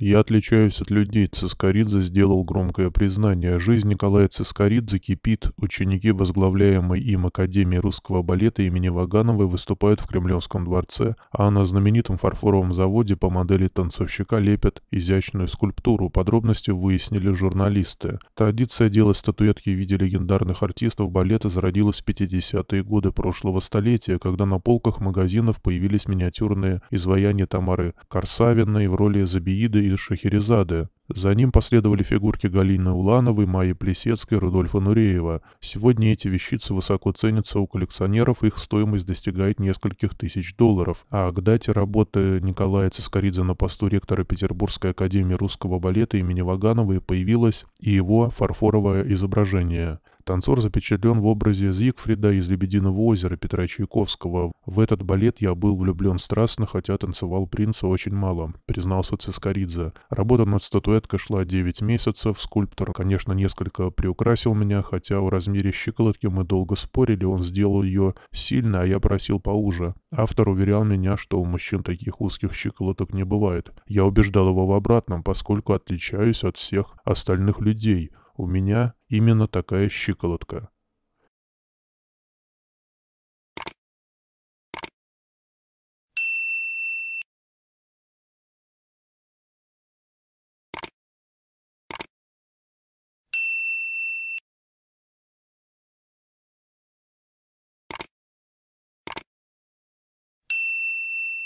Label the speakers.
Speaker 1: «Я отличаюсь от людей», — Цискоридзе сделал громкое признание. «Жизнь Николая Цискоридзе кипит. Ученики возглавляемой им Академии русского балета имени Вагановой выступают в Кремлевском дворце, а на знаменитом фарфоровом заводе по модели танцовщика лепят изящную скульптуру. Подробности выяснили журналисты. Традиция делать статуэтки в виде легендарных артистов балета зародилась в 50-е годы прошлого столетия, когда на полках магазинов появились миниатюрные изваяния Тамары Корсавиной в роли Забииды и Шахерезады. За ним последовали фигурки Галины Улановой, Майи Плесецкой, Рудольфа Нуреева. Сегодня эти вещицы высоко ценятся у коллекционеров, их стоимость достигает нескольких тысяч долларов. А к дате работы Николая Цискоридзе на посту ректора Петербургской академии русского балета имени Вагановой появилось и его фарфоровое изображение. Танцор запечатлен в образе Зигфрида из «Лебединого озера» Петра Чайковского. В этот балет я был влюблен страстно, хотя танцевал принца очень мало, признался Цискоридзе. Работа над статуэткой шла 9 месяцев. Скульптор, конечно, несколько приукрасил меня, хотя в размере щиколотки мы долго спорили, он сделал ее сильно, а я просил поуже. Автор уверял меня, что у мужчин таких узких щиколоток не бывает. Я убеждал его в обратном, поскольку отличаюсь от всех остальных людей. У меня именно такая щиколотка.